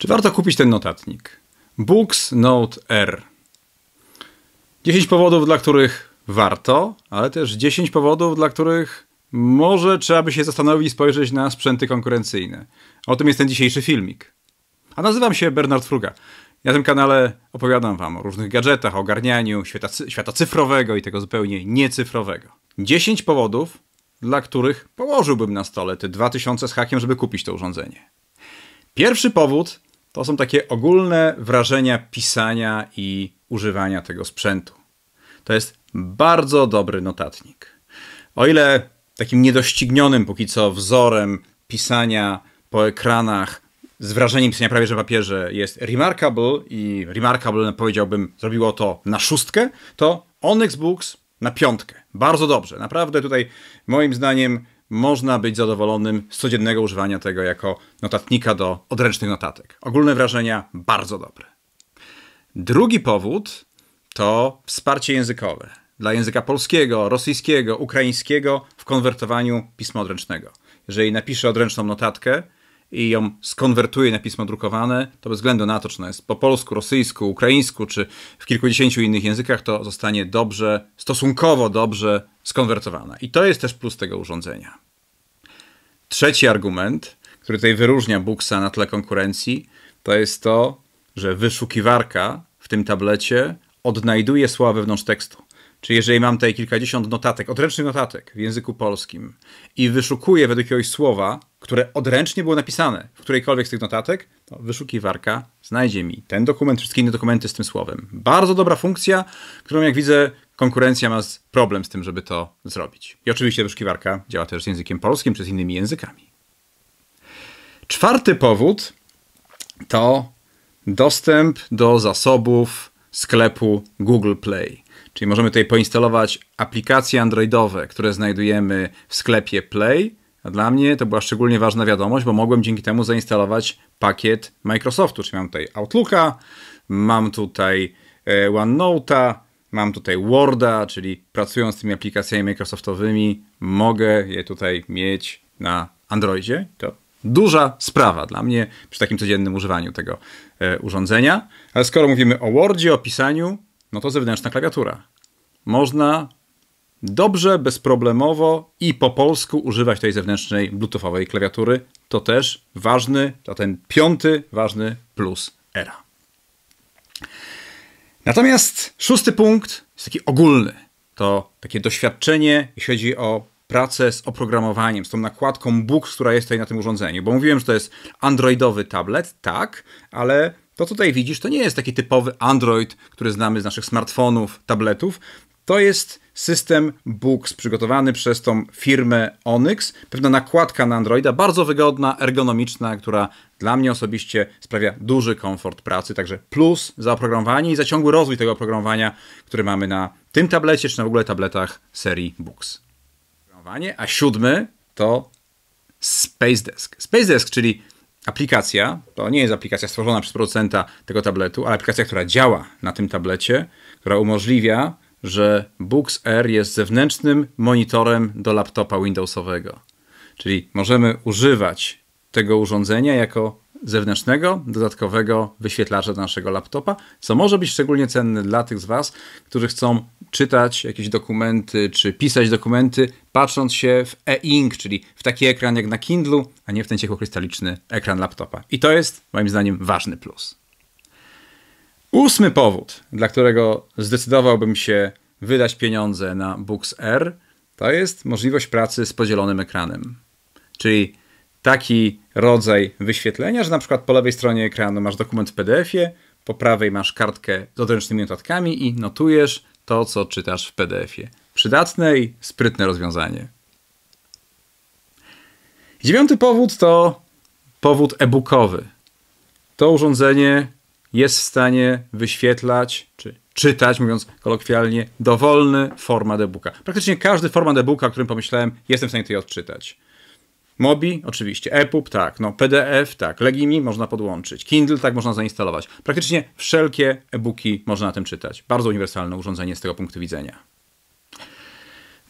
Czy warto kupić ten notatnik? Books Note R. 10 powodów, dla których warto, ale też 10 powodów, dla których może trzeba by się zastanowić i spojrzeć na sprzęty konkurencyjne. O tym jest ten dzisiejszy filmik. A nazywam się Bernard Fruga. Na tym kanale opowiadam Wam o różnych gadżetach, o garnianiu, świata, świata cyfrowego i tego zupełnie niecyfrowego. 10 powodów, dla których położyłbym na stole te 2000 z hakiem, żeby kupić to urządzenie. Pierwszy powód to są takie ogólne wrażenia pisania i używania tego sprzętu. To jest bardzo dobry notatnik. O ile takim niedoścignionym póki co wzorem pisania po ekranach z wrażeniem pisania prawie że papierze jest Remarkable i Remarkable powiedziałbym zrobiło to na szóstkę, to Onyx Books na piątkę. Bardzo dobrze. Naprawdę tutaj moim zdaniem można być zadowolonym z codziennego używania tego jako notatnika do odręcznych notatek. Ogólne wrażenia bardzo dobre. Drugi powód to wsparcie językowe dla języka polskiego, rosyjskiego, ukraińskiego w konwertowaniu pisma odręcznego. Jeżeli napiszę odręczną notatkę i ją skonwertuję na pismo drukowane, to bez względu na to, czy ona jest po polsku, rosyjsku, ukraińsku, czy w kilkudziesięciu innych językach, to zostanie dobrze, stosunkowo dobrze skonwertowana. I to jest też plus tego urządzenia. Trzeci argument, który tutaj wyróżnia Buxa na tle konkurencji, to jest to, że wyszukiwarka w tym tablecie odnajduje słowa wewnątrz tekstu. Czyli jeżeli mam tutaj kilkadziesiąt notatek, odręcznych notatek w języku polskim i wyszukuję według jakiegoś słowa, które odręcznie było napisane w którejkolwiek z tych notatek, to wyszukiwarka znajdzie mi ten dokument, wszystkie inne dokumenty z tym słowem. Bardzo dobra funkcja, którą jak widzę konkurencja ma problem z tym, żeby to zrobić. I oczywiście wyszukiwarka działa też z językiem polskim czy z innymi językami. Czwarty powód to dostęp do zasobów sklepu Google Play. Czyli możemy tutaj poinstalować aplikacje Androidowe, które znajdujemy w sklepie Play. A dla mnie to była szczególnie ważna wiadomość, bo mogłem dzięki temu zainstalować pakiet Microsoftu. Czyli mam tutaj Outlooka, mam tutaj e, OneNote'a, Mam tutaj Worda, czyli pracując z tymi aplikacjami Microsoftowymi, mogę je tutaj mieć na Androidzie. To duża sprawa dla mnie przy takim codziennym używaniu tego e, urządzenia. Ale skoro mówimy o Wordzie, o pisaniu, no to zewnętrzna klawiatura. Można dobrze, bezproblemowo i po polsku używać tej zewnętrznej bluetoothowej klawiatury. To też ważny, to ten piąty ważny plus era. Natomiast szósty punkt jest taki ogólny. To takie doświadczenie, jeśli chodzi o pracę z oprogramowaniem, z tą nakładką Books, która jest tutaj na tym urządzeniu. Bo mówiłem, że to jest androidowy tablet, tak, ale to, co tutaj widzisz, to nie jest taki typowy Android, który znamy z naszych smartfonów, tabletów, to jest system Books przygotowany przez tą firmę Onyx. Pewna nakładka na Androida, bardzo wygodna, ergonomiczna, która dla mnie osobiście sprawia duży komfort pracy. Także plus za oprogramowanie i za ciągły rozwój tego oprogramowania, które mamy na tym tablecie, czy na w ogóle tabletach serii Books. A siódmy to Space Desk. Space Desk, czyli aplikacja, to nie jest aplikacja stworzona przez producenta tego tabletu, ale aplikacja, która działa na tym tablecie, która umożliwia że Books R jest zewnętrznym monitorem do laptopa Windowsowego. Czyli możemy używać tego urządzenia jako zewnętrznego, dodatkowego wyświetlacza do naszego laptopa, co może być szczególnie cenne dla tych z Was, którzy chcą czytać jakieś dokumenty czy pisać dokumenty, patrząc się w e-ink, czyli w taki ekran jak na Kindle, a nie w ten ciekłokrystaliczny ekran laptopa. I to jest moim zdaniem ważny plus. Ósmy powód, dla którego zdecydowałbym się wydać pieniądze na Books R, to jest możliwość pracy z podzielonym ekranem. Czyli taki rodzaj wyświetlenia, że na przykład po lewej stronie ekranu masz dokument w PDF-ie, po prawej masz kartkę z odręcznymi notatkami i notujesz to, co czytasz w PDF-ie. Przydatne i sprytne rozwiązanie. Dziewiąty powód to powód e-bookowy. To urządzenie, jest w stanie wyświetlać czy czytać, mówiąc kolokwialnie, dowolny format e-booka. Praktycznie każdy format e-booka, o którym pomyślałem, jestem w stanie tutaj odczytać. Mobi, oczywiście, EPUB, tak, no, PDF, tak, Legimi można podłączyć, Kindle, tak, można zainstalować. Praktycznie wszelkie e-booki można na tym czytać. Bardzo uniwersalne urządzenie z tego punktu widzenia.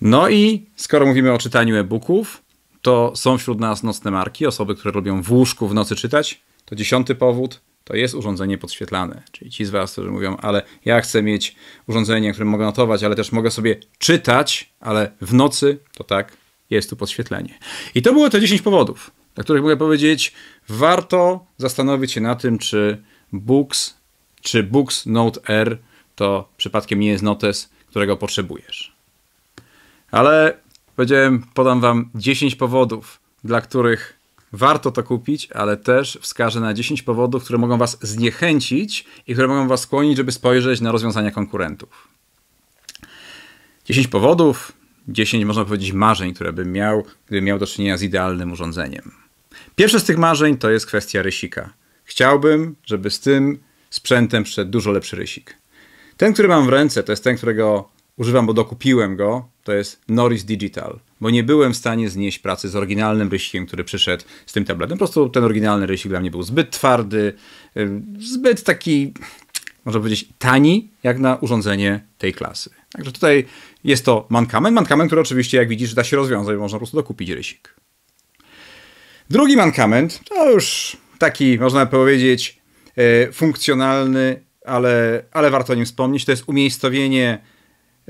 No i skoro mówimy o czytaniu e-booków, to są wśród nas nocne marki, osoby, które lubią w łóżku w nocy czytać. To dziesiąty powód, to jest urządzenie podświetlane. Czyli ci z Was, którzy mówią, ale ja chcę mieć urządzenie, które mogę notować, ale też mogę sobie czytać, ale w nocy to tak, jest tu podświetlenie. I to było te 10 powodów, dla których mogę powiedzieć, warto zastanowić się na tym, czy Books, czy Books Note R to przypadkiem nie jest notes, którego potrzebujesz. Ale powiedziałem, podam Wam 10 powodów, dla których warto to kupić, ale też wskażę na 10 powodów, które mogą Was zniechęcić i które mogą Was skłonić, żeby spojrzeć na rozwiązania konkurentów. 10 powodów, 10 można powiedzieć marzeń, które bym miał, gdybym miał do czynienia z idealnym urządzeniem. Pierwsze z tych marzeń to jest kwestia rysika. Chciałbym, żeby z tym sprzętem przyszedł dużo lepszy rysik. Ten, który mam w ręce, to jest ten, którego używam, bo dokupiłem go, to jest Norris Digital, bo nie byłem w stanie znieść pracy z oryginalnym rysikiem, który przyszedł z tym tabletem. Po prostu ten oryginalny rysik dla mnie był zbyt twardy, zbyt taki, można powiedzieć, tani, jak na urządzenie tej klasy. Także tutaj jest to mankament, mankament, który oczywiście, jak widzisz, da się rozwiązać, można po prostu dokupić rysik. Drugi mankament to już taki, można powiedzieć, y, funkcjonalny, ale, ale warto o nim wspomnieć, to jest umiejscowienie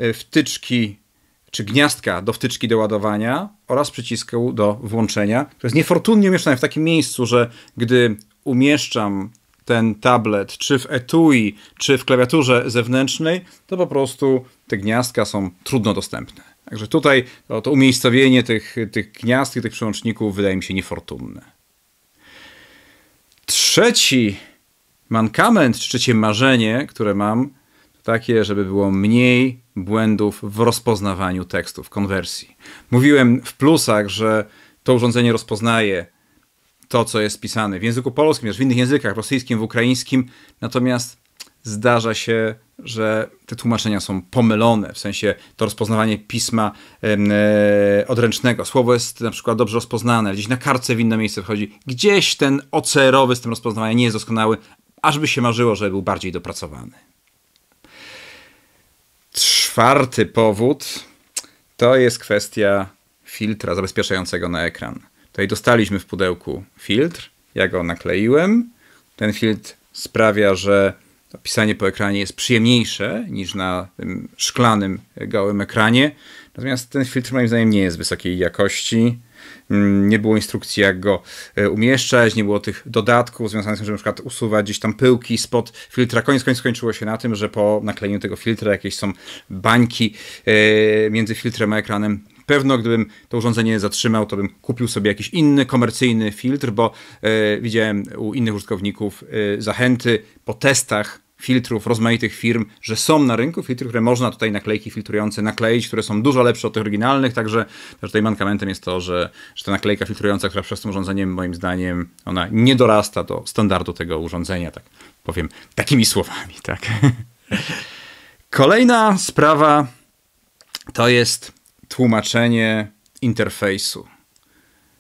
E, wtyczki czy gniazdka do wtyczki do ładowania oraz przycisku do włączenia, To jest niefortunnie umieszczone w takim miejscu, że gdy umieszczam ten tablet czy w etui, czy w klawiaturze zewnętrznej, to po prostu te gniazdka są trudno dostępne. Także tutaj to, to umiejscowienie tych, tych gniazd i tych przełączników wydaje mi się niefortunne. Trzeci mankament, czy trzecie marzenie, które mam, to takie, żeby było mniej błędów w rozpoznawaniu tekstów, konwersji. Mówiłem w plusach, że to urządzenie rozpoznaje to, co jest pisane w języku polskim, też w innych językach, rosyjskim, w ukraińskim, natomiast zdarza się, że te tłumaczenia są pomylone, w sensie to rozpoznawanie pisma yy, odręcznego. Słowo jest na przykład dobrze rozpoznane, gdzieś na kartce w inne miejsce wchodzi. Gdzieś ten OCR-owy z tym rozpoznawania nie jest doskonały, aż by się marzyło, żeby był bardziej dopracowany czwarty powód to jest kwestia filtra zabezpieczającego na ekran. Tutaj dostaliśmy w pudełku filtr, ja go nakleiłem. Ten filtr sprawia, że pisanie po ekranie jest przyjemniejsze niż na tym szklanym, gałym ekranie. Natomiast ten filtr moim zdaniem nie jest wysokiej jakości nie było instrukcji, jak go e, umieszczać, nie było tych dodatków związanych z tym, że na przykład usuwać gdzieś tam pyłki spod filtra. Koniec końców skończyło się na tym, że po naklejeniu tego filtra jakieś są bańki e, między filtrem a ekranem pewno gdybym to urządzenie zatrzymał, to bym kupił sobie jakiś inny komercyjny filtr, bo y, widziałem u innych użytkowników y, zachęty po testach filtrów rozmaitych firm, że są na rynku filtry, które można tutaj naklejki filtrujące nakleić, które są dużo lepsze od tych oryginalnych, także, tutaj mankamentem jest to, że, że ta naklejka filtrująca, która przez tym urządzeniem moim zdaniem ona nie dorasta do standardu tego urządzenia, tak powiem takimi słowami, tak. Kolejna sprawa to jest tłumaczenie interfejsu.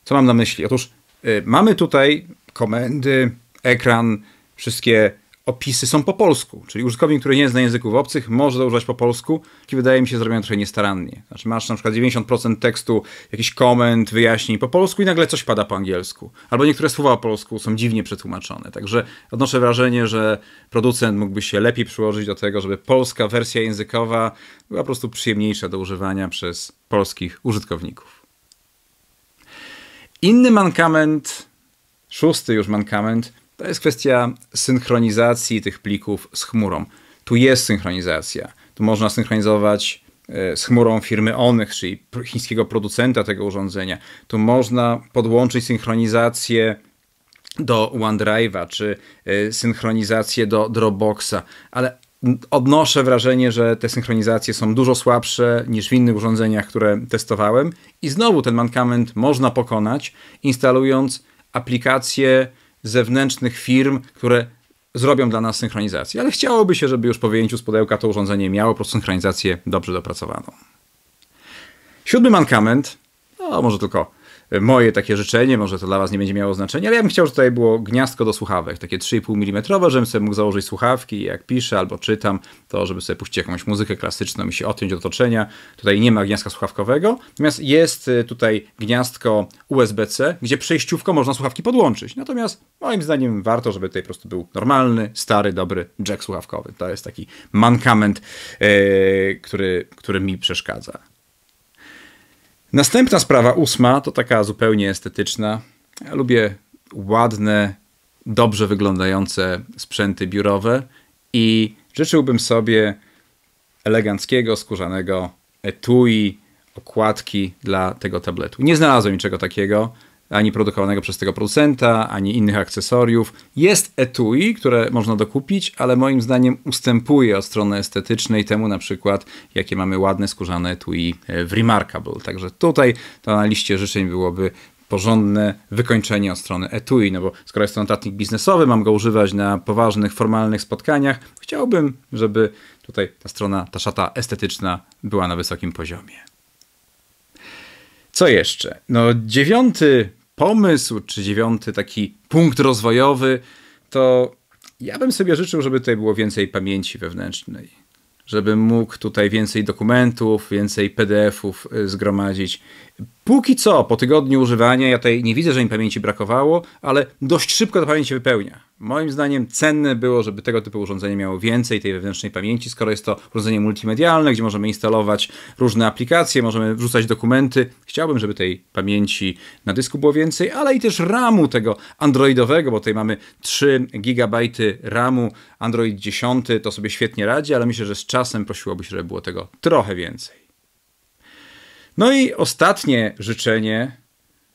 Co mam na myśli? Otóż y, mamy tutaj komendy, ekran, wszystkie opisy są po polsku, czyli użytkownik, który nie zna języków obcych, może używać po polsku, i wydaje mi się zrobione trochę niestarannie. Znaczy masz na przykład 90% tekstu, jakiś koment, wyjaśnień po polsku i nagle coś pada po angielsku. Albo niektóre słowa po polsku są dziwnie przetłumaczone. Także odnoszę wrażenie, że producent mógłby się lepiej przyłożyć do tego, żeby polska wersja językowa była po prostu przyjemniejsza do używania przez polskich użytkowników. Inny mankament, szósty już mankament, to jest kwestia synchronizacji tych plików z chmurą. Tu jest synchronizacja. Tu można synchronizować e, z chmurą firmy Onych, czyli chińskiego producenta tego urządzenia. Tu można podłączyć synchronizację do OneDrive'a, czy e, synchronizację do Dropboxa, ale odnoszę wrażenie, że te synchronizacje są dużo słabsze niż w innych urządzeniach, które testowałem. I znowu ten mankament można pokonać, instalując aplikacje zewnętrznych firm, które zrobią dla nas synchronizację, ale chciałoby się, żeby już po wyjęciu z pudełka to urządzenie miało po prostu synchronizację dobrze dopracowaną. Siódmy mankament, no może tylko moje takie życzenie, może to dla was nie będzie miało znaczenia, ale ja bym chciał, żeby tutaj było gniazdko do słuchawek, takie 3,5 mm, żebym sobie mógł założyć słuchawki jak piszę albo czytam, to żeby sobie puścić jakąś muzykę klasyczną i się odciąć od otoczenia. Tutaj nie ma gniazdka słuchawkowego, natomiast jest y, tutaj gniazdko USB-C, gdzie przejściówko można słuchawki podłączyć. Natomiast moim zdaniem warto, żeby tutaj po prostu był normalny, stary, dobry jack słuchawkowy. To jest taki mankament, yy, który, który mi przeszkadza. Następna sprawa, ósma, to taka zupełnie estetyczna. Ja lubię ładne, dobrze wyglądające sprzęty biurowe i życzyłbym sobie eleganckiego, skórzanego etui, okładki dla tego tabletu. Nie znalazłem niczego takiego ani produkowanego przez tego producenta, ani innych akcesoriów. Jest etui, które można dokupić, ale moim zdaniem ustępuje od strony estetycznej temu na przykład, jakie mamy ładne skórzane etui e, w Remarkable. Także tutaj to na liście życzeń byłoby porządne wykończenie od strony etui, no bo skoro jest to notatnik biznesowy, mam go używać na poważnych, formalnych spotkaniach, chciałbym, żeby tutaj ta strona, ta szata estetyczna była na wysokim poziomie. Co jeszcze? No, dziewiąty pomysł, czy dziewiąty taki punkt rozwojowy, to ja bym sobie życzył, żeby tutaj było więcej pamięci wewnętrznej. Żebym mógł tutaj więcej dokumentów, więcej PDFów y, zgromadzić. Póki co, po tygodniu używania, ja tutaj nie widzę, że im pamięci brakowało, ale dość szybko ta pamięć wypełnia. Moim zdaniem cenne było, żeby tego typu urządzenie miało więcej tej wewnętrznej pamięci, skoro jest to urządzenie multimedialne, gdzie możemy instalować różne aplikacje, możemy wrzucać dokumenty. Chciałbym, żeby tej pamięci na dysku było więcej, ale i też RAMu tego androidowego, bo tutaj mamy 3 GB RAMu. Android 10 to sobie świetnie radzi, ale myślę, że z czasem prosiłoby się, żeby było tego trochę więcej. No i ostatnie życzenie,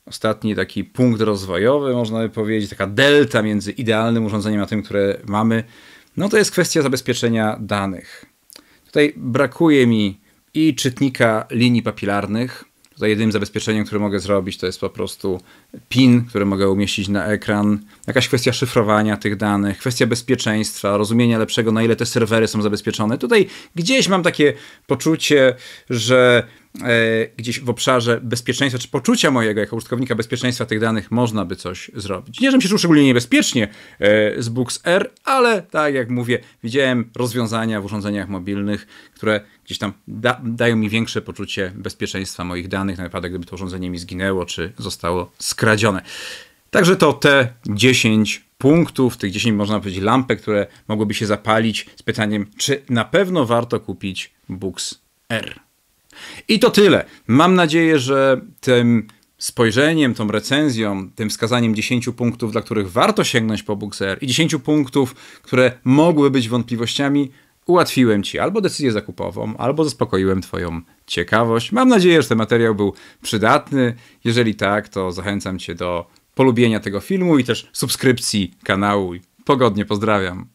ostatni taki punkt rozwojowy, można by powiedzieć, taka delta między idealnym urządzeniem a tym, które mamy, no to jest kwestia zabezpieczenia danych. Tutaj brakuje mi i czytnika linii papilarnych. Tutaj jedynym zabezpieczeniem, które mogę zrobić, to jest po prostu PIN, który mogę umieścić na ekran. Jakaś kwestia szyfrowania tych danych, kwestia bezpieczeństwa, rozumienia lepszego, na ile te serwery są zabezpieczone. Tutaj gdzieś mam takie poczucie, że E, gdzieś w obszarze bezpieczeństwa, czy poczucia mojego jako użytkownika bezpieczeństwa tych danych można by coś zrobić. Nie, żebym się czuł szczególnie niebezpiecznie e, z Books R, ale tak jak mówię, widziałem rozwiązania w urządzeniach mobilnych, które gdzieś tam da dają mi większe poczucie bezpieczeństwa moich danych, na wypadek gdyby to urządzenie mi zginęło, czy zostało skradzione. Także to te 10 punktów, tych 10 można powiedzieć lampek, które mogłyby się zapalić z pytaniem, czy na pewno warto kupić Books R. I to tyle. Mam nadzieję, że tym spojrzeniem, tą recenzją, tym wskazaniem 10 punktów, dla których warto sięgnąć po Bookser i 10 punktów, które mogły być wątpliwościami, ułatwiłem Ci albo decyzję zakupową, albo zaspokoiłem Twoją ciekawość. Mam nadzieję, że ten materiał był przydatny. Jeżeli tak, to zachęcam Cię do polubienia tego filmu i też subskrypcji kanału. Pogodnie pozdrawiam.